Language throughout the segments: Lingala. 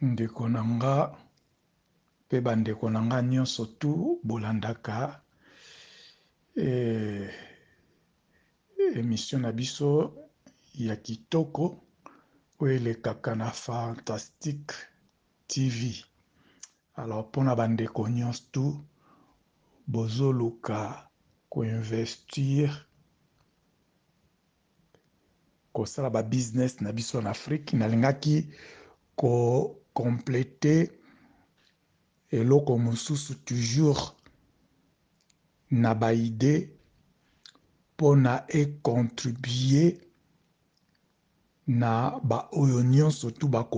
ndeko na nga mpe bandeko na nga nyonso tu bolandaka e, emission na biso ya kitoko oyo elekaka na fantastique tv alors mpona bandeko nyonso tu bozoluka koinvestir kosala babusiness na biso na afrique nalingaki ko complété comme sous toujours na pas et pour na surtout bas nyonso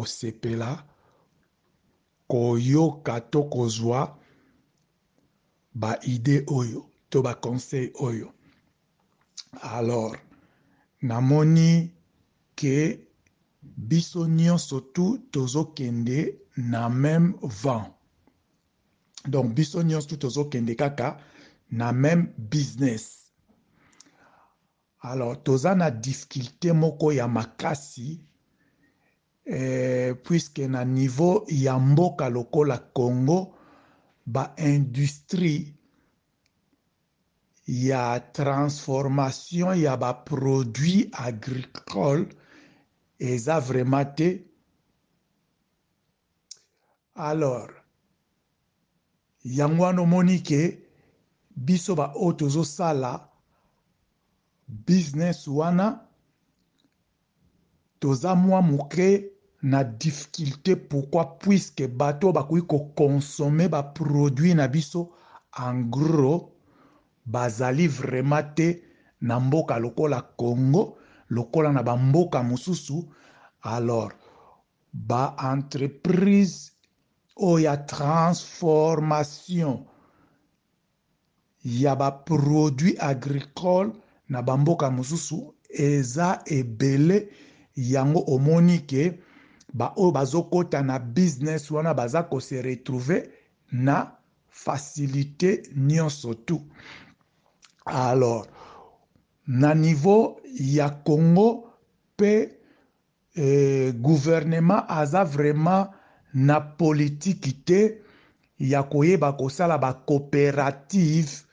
CP là koyoka Kato kozwa idée oyo to conseil oyo alors namoni que biso nyonso tu tozokende na même vent donc biso nyonso tu tozokende kaka na même business alors toza na difficulté moko ya makasi eh, puisque na niveau ya mboka lokola congo baindustrie ya transformation ya baproduit agricole eza vraiment te alors yango wana omoni ke biso baoyo tozosala business wana toza mwa moke na difficulté pourquoi puiske bato oyo bakoki kokonsome baproduit na biso en gros bazali vraiment te na mboka lokola congo lokola na bamboka mosusu Alors, bas entreprise, où il y a transformation. Il y a ba produit agricole na bamboka mosusu eza ebele yango omoni ke o na business wana baza se retrouve na facilité nyonso tout. alors na niveau ya congo pe eh, gouvernement aza vraiment na politiki te ya koyeba kosala bacoopérative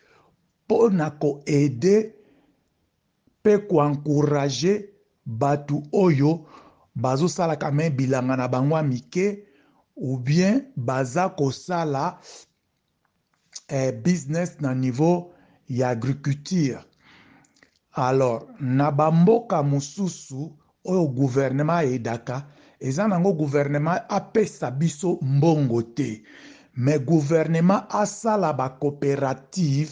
mpo na koede mpe koankourage bato oyo bazosalaka me bilanga na bango ya mike ou bien baza kosala eh, business na niveau ya agriculture alors na bamboka mosusu oyo guvernema ayedaka eza nango guvernema apesa biso mbongo te me guvernema asala bacoopérative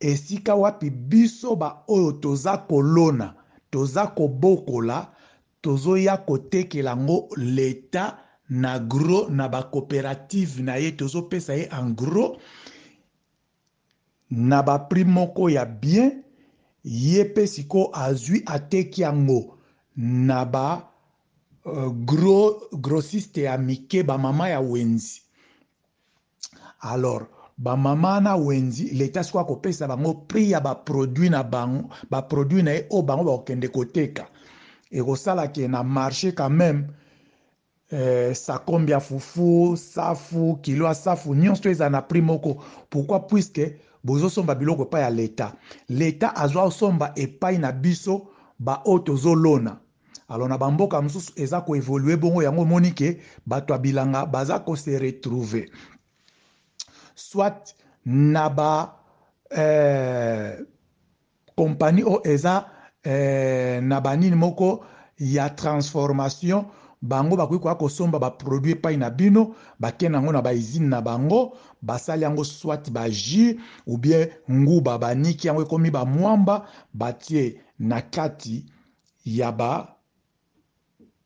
esika wapi biso baoyo toza kolona toza kobokola tozoya kotekela ngo leta na gros na bacoopérative na ye tozopesa ye en gros na baprix moko ya bien ye mpe sikoyo azwi ateki yango na ba uh, gros, grossiste ya mike bamama ya wenzi alors bamama na wenzi leta soki akopesa bango prix ya baproduit na bango baproduit na ye oyo bango bakokende koteka ekosala ke na marché quand même eh, sakombi ya fufu safu kilo ya safu nyonso to ezala na prix moko pourkui puiske bozosomba biloko epai ya leta leta azwa osomba epai na biso baoyo tozolona alors na bamboka mosusu eza koevolue bongo yango omoni ke bato ya bilanga baza kose retrouve soit na ba eh, kompani oyo eza eh, na banini moko ya transformation bango bakoki koya kosomba baproduit epai na bino bakende yango na baizine na bango basali yango swat bajus ou bien nguba baniki yango ekómi bamwamba batie na kati ya ba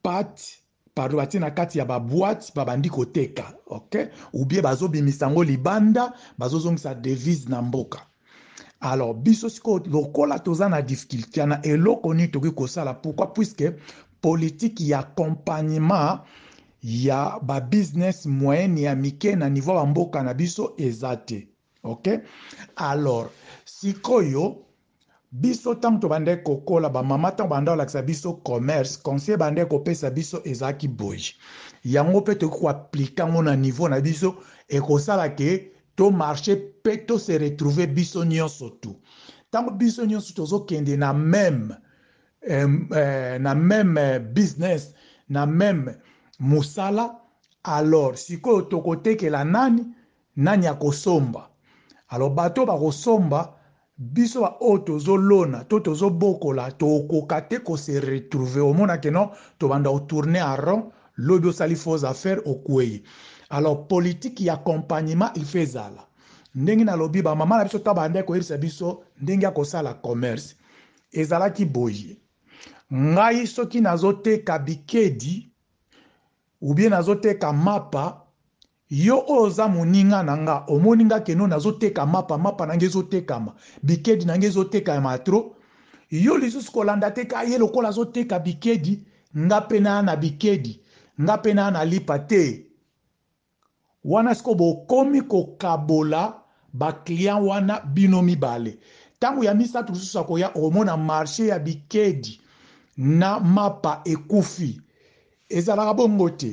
pate pardon batie na kati ya baboite babandi koteka ok ou bien bazobimisa yango libanda bazozongisa devise na mboka alors biso sikoyo lokola toza na difficulté na eloko nini tokoki kosala pourquoi puisque politike ya accompagnement ya babusiness moyene ya mike na niveau ya mboka na biso eza te ok alors sikoyo biso ntango tobandaki kokola bamama ntango banda kolakisa biso commerce conseil bandaki kopesa biso ezalaki boye yango mpe tokoki koaplike yango na niveau na biso ekosala ke tomarche mpe tose retrouve biso nyonso tu ntango biso nyonso tozokende na meme eh, eh, na meme euh, business na meme mosala alors sikoyo tokotekela nani nani akosomba alors bato bakosomba biso baoyo tozolona to tozobokola tokoka te kose retrouve omona ke non tobanda otourne aron lobi osali fausse affaire okwei alors politike ya accompagnement ilfo ezala ndenge nalobi bamama na biso ta banda koyebisa biso ndenge ya kosala commerce ezalaki boye ngai soki nazoteka bikedi ubie nazoteka mapa yo oyo oza moninga na nga omoni nga keno nazoteka mapa mapa na ngai ezotekama bikedi na ngai ezotekama tro yo lisusu kolanda teka ye lokola azoteka bikedi nga mpe naa na bikedi nga mpe naa nalipa te wana siko bokomi kokabola baklient wana bino mibale ntango ya misato lisusu akoya omona marshe ya bikedi na mapa ekufi ezalaka bongo te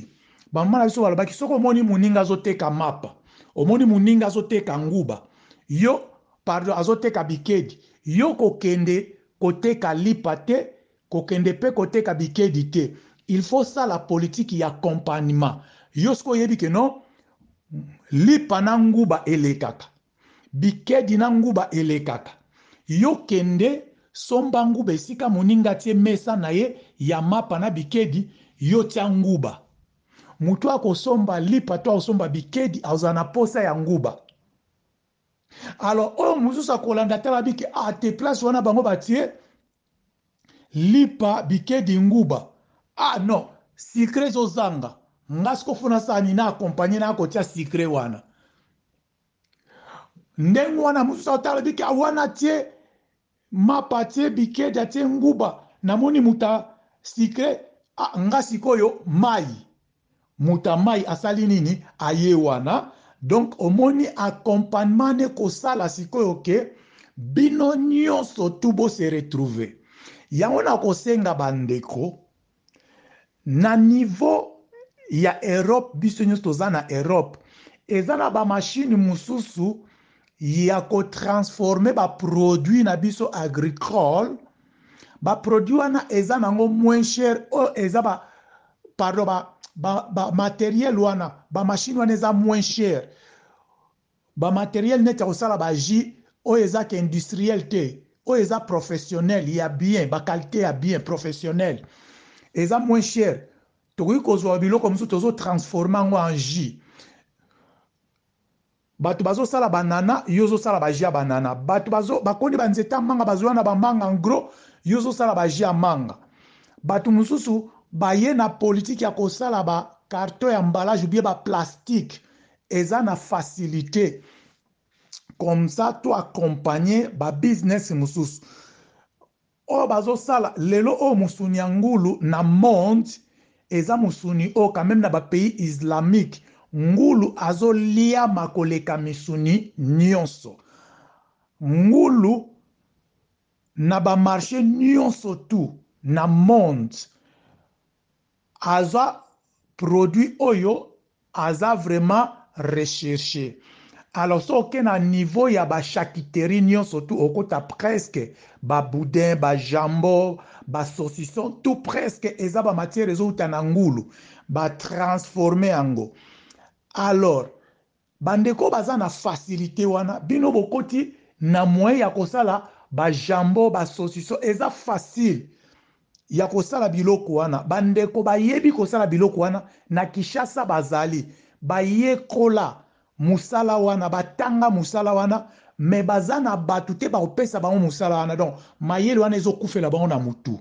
bamala biso balobaki soki omoni moninga azoteka mapa omoni moninga azoteka nguba yo pardon azoteka bikedi yo kokende koteka lipa te kokende mpe koteka bikedi te il faut sala politike ya accompagnement yo soki oyebi ke non lipa na nguba elekaka bikedi na nguba elekaka yo kende somba nguba esika moninga tie mesa na ye ya mapa na bikedi yo tia nguba moto akosomba lipa to akosomba bikedi azala na posa ya nguba alors oyo mosusu akolanda tala biki ate ah, place wana bango batie lipa bikedi nguba ah non sikre ezozanga nga sikofuna sani na akompanye na akotia sikre wana ndenge wana mosusu atala biki ah, wana tie mapa atie bikedi atie nguba namoni moto sikre ah, nga sikoyo mai moto amai asali nini aye wana donk omoni accompagnement nde kosala sikoyo ke bino nyonso tu bose retrouve yango na kosenga bandeko na niveau ya erope biso nyonso toza na erope eza na bamashine mosusu ya kotransforme baproduit na biso agricole baproduit wana eza nango moins cher oyo oh, eza ba, pardon ba, bamateriele ba wana bamashine wana eza moins chere bamateriele neti ya kosala bajus oyo eza ke industriel te oyo eza professionnel ya bien bakalite ya bien professionnel eza moins chere tokoki kozwa biloko mosusu tozotransforme yango en jus bato bazosala banana yo ozosala baji ya banana bato bakondi banzete ya manga bazwa na bamanga en gros yo ozosala baji ya manga bato mosusu baye na politike ya kosala bakarton ya emballage obie baplastike eza na facilité comme ça to accompagne babusiness mosusu oyo bazosala lelo oyo mosuni ya ngulu na monde eza mosuni oyo quand même na bapays islamique ngulu azoliama koleka misuni nyonso ngulu na bamarshe nyonso tu na monde aza produit oyo aza vraiment recherche alors so oke na niveau ya bacharcuterie nyonso tu okota presque baboudin bajambo basausisson tu presque eza bamatière ezouta na ngulu batransforme yango alors bandeko baza na facilité wana bino bokoti na moyen ya kosala bajambo basausisson eza facile ya kosala biloko wana bandeko bayebi kosala biloko wana na kishasa bazali bayekola musala wana batanga musala wana me baza na bato te bakopesa bango musala wana donc mayele wana ezokufela bango na motu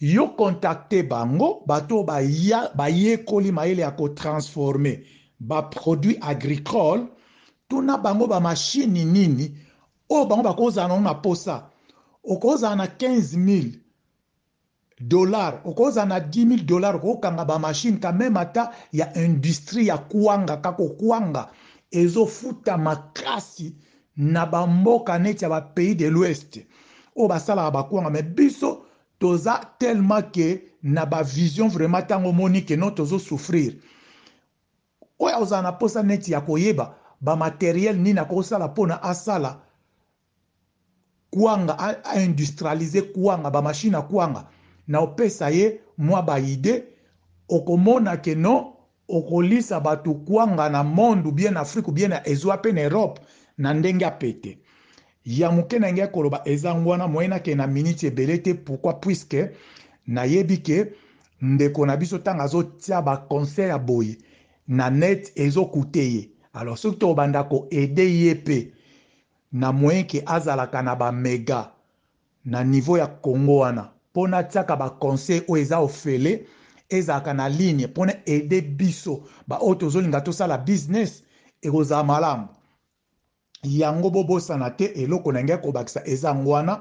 yo kontakte bango bato oyo bayekoli mayele ya kotransforme baproduit agricole tuna bango bamashini nini oyo bango bakozala nango na posa okozala na 15 000 dolar okoza na 10000 dolar okokanga bamashine kameme ata ya industrie ya kwanga kaka okwanga ezofuta makasi na bamboka neti ya bapays de l'ouest oyo basalaka bakwanga me biso toza tellement ke na bavision vraiment ntango omoni ke no tozosouffrir oyo ozala na mposa neti ya koyeba bamateriele nini akosala mpona asala kwanga aindustrialize kwanga bamashine akwanga na opesa ye mwa baide okomona ke non okolisa bato kwanga na monde bien na afrike bien na ezwa mpe na europe na ndenge apete ya moke na ngai koloba eza ngwana moyenake na miniti ebele te pourkui puiske nayebi ke ndeko na biso ntango azotia baconseil ya boye na net ezokute ye alors soki tobanda koede ye mpe na moyen ke azalaka na bamega na niveau ya kongo wana mpo natiaka baconseil oyo eza ofele ezalaka na ligne mpona ede biso baoyo tozolinga tosala business ekozala malamu yango bobosana te eloko na ngai kobakisa ezango wana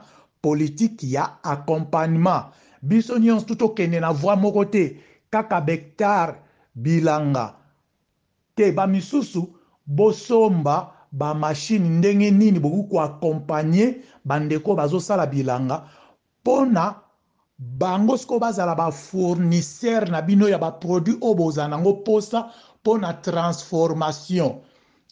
politike ya accompagnement biso nyonso tu tokende na voi moko te kaka bektare bilanga te bamisusu bosomba bamashine ndenge nini bokoki koakompagne bandeko bazosala bilanga mpo na bango sikoyo bazala bafournisseur na bino ya baproduit oyo bozala nango mposa mpona transformation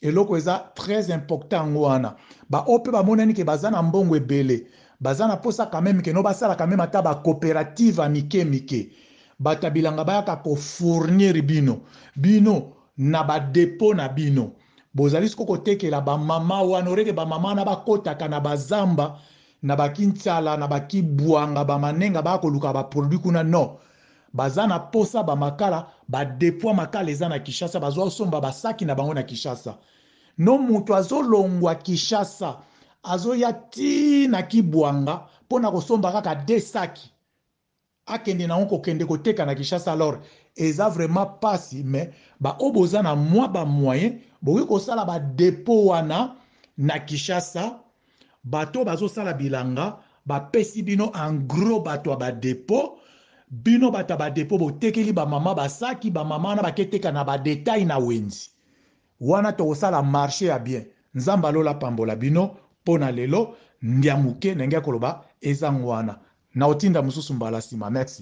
eloko eza très important yango wana bao mpe bamonani ke baza na mbongo ebele baza na mposa kameme ke no basala kameme ata bacoopérative ya mike mike bato ya bilanga bayaka kofournir bino bino na badepo na bino bozali siko kotekela bamama wana oreke bamama wana bakotaka na bazamba nabaki ntiala nabaki bwanga bamanenga bakoluka baproduit kuna non baza na posa bamakala badepoi makala eza na kinshasa bazwa kosomba basaki na bango na kinshasa no moto azolongwa kinshasa azoya ti na kibwanga mpo na kosomba kaka de saki akende nango kokende koteka na kinshasa alors eza vraiment pasi me baoyo boza na mwa bamoyen bokoki kosala badepo wana na kinshasa bato bazosala bilanga bapesi bino en gros bato ya badepo bino bato ya badepo botekeli bamama basaki bamama wana baketeka na badetail na wenzi wana tokosala marché ya bien nzambe alolapambola bino mpo na lelo ndia moke ndenge ya koloba ezango wana na otinda mosusu mbala nsima merci